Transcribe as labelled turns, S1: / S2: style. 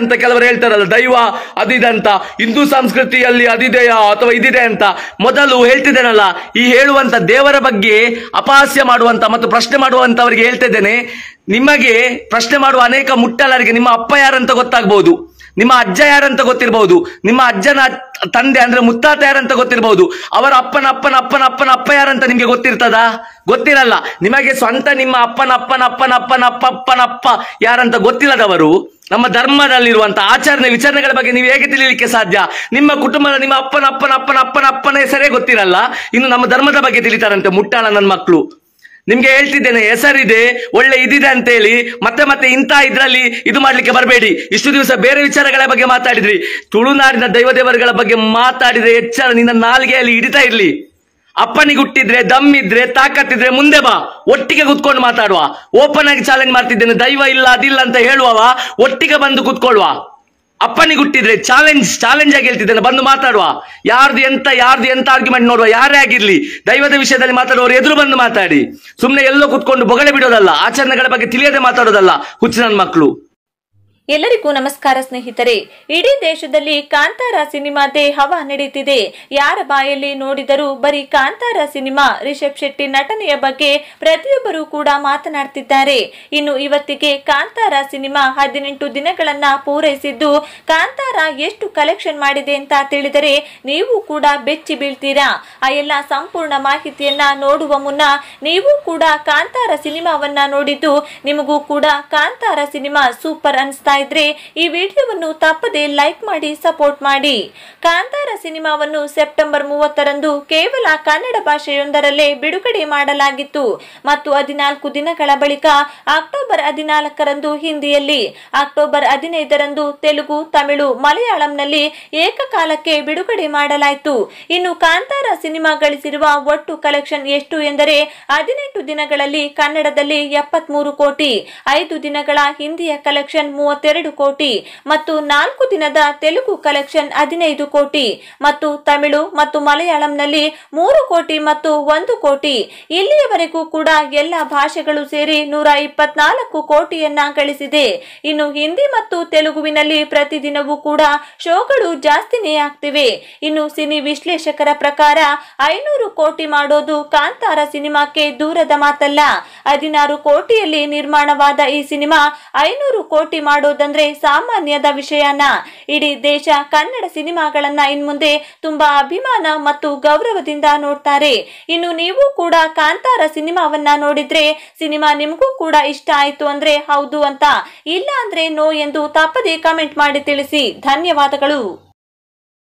S1: ಅಂತ ಕೆಲವರು ಹೇಳ್ತಾರಲ್ಲ ದೈವ ಅದಿದಂತ ಹಿಂದೂ ಸಂಸ್ಕೃತಿಯಲ್ಲಿ ಅದಿದೆಯಾ ಅಥವಾ ಇದಿದೆ ಅಂತ ಮೊದಲು ಹೇಳ್ತಿದ್ದೇನಲ್ಲ ಈ ಹೇಳುವಂತ ದೇವರ ಬಗ್ಗೆ ಅಪಹಾಸ್ಯ ಮಾಡುವಂತ ಮತ್ತು ಪ್ರಶ್ನೆ ಮಾಡುವಂತವರಿಗೆ ಹೇಳ್ತಿದ್ದೇನೆ ನಿಮಗೆ ಪ್ರಶ್ನೆ ಮಾಡುವ ಅನೇಕ ಮುಟ್ಟಲರಿಗೆ ನಿಮ್ಮ ಅಪ್ಪ ಯಾರಂತ ಗೊತ್ತಾಗ್ಬೋದು ನಿಮ್ಮ ಅಜ್ಜ ಯಾರಂತ ಗೊತ್ತಿರಬಹುದು ನಿಮ್ಮ ಅಜ್ಜನ ತಂದೆ ಅಂದ್ರೆ ಮುತ್ತಾತ ಯಾರಂತ ಗೊತ್ತಿರಬಹುದು ಅವರ ಅಪ್ಪನ ಅಪ್ಪನ ಅಪ್ಪನ ಅಪ್ಪನ ಅಪ್ಪ ಯಾರಂತ ನಿಮ್ಗೆ ಗೊತ್ತಿರ್ತದ ಗೊತ್ತಿರಲ್ಲ ನಿಮಗೆ ಸ್ವಂತ ನಿಮ್ಮ ಅಪ್ಪನ ಅಪ್ಪನ ಅಪ್ಪನ ಅಪ್ಪನ ಅಪ್ಪ ಅಪ್ಪ ಯಾರಂತ ಗೊತ್ತಿಲ್ಲದವರು ನಮ್ಮ ಧರ್ಮದಲ್ಲಿರುವಂತಹ ಆಚರಣೆ ವಿಚಾರಣೆಗಳ ಬಗ್ಗೆ ನೀವು ಹೇಗೆ ತಿಳಿಯಲಿಕ್ಕೆ ಸಾಧ್ಯ ನಿಮ್ಮ ಕುಟುಂಬದ ನಿಮ್ಮ ಅಪ್ಪನ ಅಪ್ಪನ ಅಪ್ಪನ ಅಪ್ಪನ ಅಪ್ಪನ ಸರಿಯೇ ಗೊತ್ತಿರಲ್ಲ ಇನ್ನು ನಮ್ಮ ಧರ್ಮದ ಬಗ್ಗೆ ತಿಳಿತಾರಂತೆ ಮುಟ್ಟಾಳ ನನ್ನ ಮಕ್ಕಳು ನಿಮ್ಗೆ ಹೇಳ್ತಿದ್ದೇನೆ ಹೆಸರಿದೆ ಒಳ್ಳೆ ಇದಿದೆ ಅಂತ ಹೇಳಿ ಮತ್ತೆ ಮತ್ತೆ ಇಂತ ಇದ್ರಲ್ಲಿ ಇದು ಮಾಡ್ಲಿಕ್ಕೆ ಬರಬೇಡಿ ಇಷ್ಟು ದಿವಸ ಬೇರೆ ವಿಚಾರಗಳ ಬಗ್ಗೆ ಮಾತಾಡಿದ್ರಿ ತುಳುನಾಡಿನ ದೇವರುಗಳ ಬಗ್ಗೆ ಮಾತಾಡಿದ್ರೆ ಎಚ್ಚರ ನಿನ್ನ ನಾಲ್ಗೆಯಲ್ಲಿ ಹಿಡಿತಾ ಇರ್ಲಿ ಅಪ್ಪನಿಗುಟ್ಟಿದ್ರೆ ದಮ್ಮಿದ್ರೆ ತಾಕತ್ತಿದ್ರೆ ಮುಂದೆ ಬಾ ಒಟ್ಟಿಗೆ ಕುತ್ಕೊಂಡು ಮಾತಾಡುವ ಓಪನ್ ಆಗಿ ಚಾಲೆಂಜ್ ಮಾಡ್ತಿದ್ದೇನೆ ದೈವ ಇಲ್ಲ ಅದಿಲ್ಲ ಅಂತ ಹೇಳುವವ ಒಟ್ಟಿಗೆ ಬಂದು ಕುತ್ಕೊಳ್ವಾ ಹುಟ್ಟಿದ್ರೆ ಚಾಲೆಂಜ್ ಚಾಲೆಂಜ್ ಆಗಿ ಹೇಳ್ತಿದ್ದೇನೆ ಬಂದು ಮಾತಾಡುವ ಯಾರ್ದು ಎಂತ ಯಾರ್ದು ಎಂತ ಆರ್ಗ್ಯುಮೆಂಟ್ ನೋಡುವ ಯಾರೇ ಆಗಿರ್ಲಿ ದೈವದ ವಿಷಯದಲ್ಲಿ ಮಾತಾಡುವವರು ಎದುರು ಬಂದು ಮಾತಾಡಿ ಸುಮ್ಮನೆ ಎಲ್ಲೋ ಕುತ್ಕೊಂಡು ಬೊಗಳೆ ಬಿಡೋದಲ್ಲ ಆಚರಣೆಗಳ ಬಗ್ಗೆ ತಿಳಿಯದೆ ಮಾತಾಡೋದಲ್ಲ ಹುಚ್ಚಿನ ಮಕ್ಕಳು
S2: ಎಲ್ಲರಿಗೂ ನಮಸ್ಕಾರ ಸ್ನೇಹಿತರೆ ಇಡೀ ದೇಶದಲ್ಲಿ ಕಾಂತಾರ ಸಿನಿಮಾದೇ ಹವ ನಡೆಯುತ್ತಿದೆ ಯಾರ ಬಾಯಲ್ಲಿ ನೋಡಿದರೂ ಬರೀ ಕಾಂತಾರ ಸಿನಿಮಾ ರಿಷಬ್ ಶೆಟ್ಟಿ ನಟನೆಯ ಬಗ್ಗೆ ಪ್ರತಿಯೊಬ್ಬರೂ ಕೂಡ ಮಾತನಾಡ್ತಿದ್ದಾರೆ ಇನ್ನು ಇವತ್ತಿಗೆ ಕಾಂತಾರ ಸಿನಿಮಾ ಹದಿನೆಂಟು ದಿನಗಳನ್ನ ಪೂರೈಸಿದ್ದು ಕಾಂತಾರ ಎಷ್ಟು ಕಲೆಕ್ಷನ್ ಮಾಡಿದೆ ಅಂತ ತಿಳಿದರೆ ನೀವು ಕೂಡ ಬೆಚ್ಚಿ ಬೀಳ್ತೀರಾ ಆ ಎಲ್ಲ ಸಂಪೂರ್ಣ ಮಾಹಿತಿಯನ್ನ ನೋಡುವ ಮುನ್ನ ನೀವು ಕೂಡ ಕಾಂತಾರ ಸಿನಿಮಾವನ್ನ ನೋಡಿದ್ದು ನಿಮಗೂ ಕೂಡ ಕಾಂತಾರ ಸಿನಿಮಾ ಸೂಪರ್ ಅನಿಸ್ತಾ ಇದ್ರೆ ಈ ವಿಡಿಯೋವನ್ನು ತಪ್ಪದೆ ಲೈಕ್ ಮಾಡಿ ಸಪೋರ್ಟ್ ಮಾಡಿ ಕಾಂತಾರ ಸಿನಿಮಾವನ್ನು ಸೆಪ್ಟೆಂಬರ್ ಮೂವತ್ತರಂದು ಕೇವಲ ಕನ್ನಡ ಭಾಷೆಯೊಂದರಲ್ಲೇ ಬಿಡುಗಡೆ ಮಾಡಲಾಗಿತ್ತು ಮತ್ತು ಹದಿನಾಲ್ಕು ದಿನಗಳ ಬಳಿಕ ಅಕ್ಟೋಬರ್ ಹದಿನಾಲ್ಕರಂದು ಹಿಂದಿಯಲ್ಲಿ ಅಕ್ಟೋಬರ್ ಹದಿನೈದರಂದು ತೆಲುಗು ತಮಿಳು ಮಲಯಾಳಂನಲ್ಲಿ ಏಕಕಾಲಕ್ಕೆ ಬಿಡುಗಡೆ ಮಾಡಲಾಯಿತು ಇನ್ನು ಕಾಂತಾರ ಸಿನಿಮಾ ಗಳಿಸಿರುವ ಒಟ್ಟು ಕಲೆಕ್ಷನ್ ಎಷ್ಟು ಎಂದರೆ ಹದಿನೆಂಟು ದಿನಗಳಲ್ಲಿ ಕನ್ನಡದಲ್ಲಿ ಎಪ್ಪತ್ಮೂರು ಕೋಟಿ ಐದು ದಿನಗಳ ಹಿಂದಿಯ ಕಲೆಕ್ಷನ್ ಮೂವತ್ತೆರಡು ಎರಡು ಕೋಟಿ ಮತ್ತು ನಾಲ್ಕು ದಿನದ ತೆಲುಗು ಕಲೆಕ್ಷನ್ ಹದಿನೈದು ಕೋಟಿ ಮತ್ತು ತಮಿಳು ಮತ್ತು ಮಲಯಾಳಂನಲ್ಲಿ ಮೂರು ಕೋಟಿ ಮತ್ತು ಒಂದು ಕೋಟಿ ಇಲ್ಲಿಯವರೆಗೂ ಕೂಡ ಎಲ್ಲ ಭಾಷೆಗಳು ಸೇರಿ ನೂರ ಇಪ್ಪತ್ನಾಲ್ಕು ಕೋಟಿಯನ್ನ ಗಳಿಸಿದೆ ಇನ್ನು ಹಿಂದಿ ಮತ್ತು ತೆಲುಗುವಿನಲ್ಲಿ ಪ್ರತಿದಿನವೂ ಕೂಡ ಶೋಗಳು ಜಾಸ್ತಿನೇ ಆಗ್ತಿವೆ ಇನ್ನು ಸಿನಿ ವಿಶ್ಲೇಷಕರ ಪ್ರಕಾರ ಐನೂರು ಕೋಟಿ ಮಾಡೋದು ಕಾಂತಾರ ಸಿನಿಮಾಕ್ಕೆ ದೂರದ ಮಾತಲ್ಲ ಹದಿನಾರು ಕೋಟಿಯಲ್ಲಿ ನಿರ್ಮಾಣವಾದ ಈ ಸಿನಿಮಾ ಐನೂರು ಕೋಟಿ ಮಾಡೋದು ಅನ್ನೋದಂದ್ರೆ ಸಾಮಾನ್ಯದ ವಿಷಯನ ಇಡೀ ದೇಶ ಕನ್ನಡ ಸಿನಿಮಾಗಳನ್ನ ಇನ್ಮುಂದೆ ತುಂಬಾ ಅಭಿಮಾನ ಮತ್ತು ಗೌರವದಿಂದ ನೋಡ್ತಾರೆ ಇನ್ನು ನೀವು ಕೂಡ ಕಾಂತಾರ ಸಿನಿಮಾವನ್ನ ನೋಡಿದ್ರೆ ಸಿನಿಮಾ ನಿಮಗೂ ಕೂಡ ಇಷ್ಟ ಆಯ್ತು ಅಂದ್ರೆ ಹೌದು ಅಂತ ಇಲ್ಲ ಅಂದ್ರೆ ನೋ ಎಂದು ತಪ್ಪದೆ ಕಮೆಂಟ್ ಮಾಡಿ ತಿಳಿಸಿ ಧನ್ಯವಾದಗಳು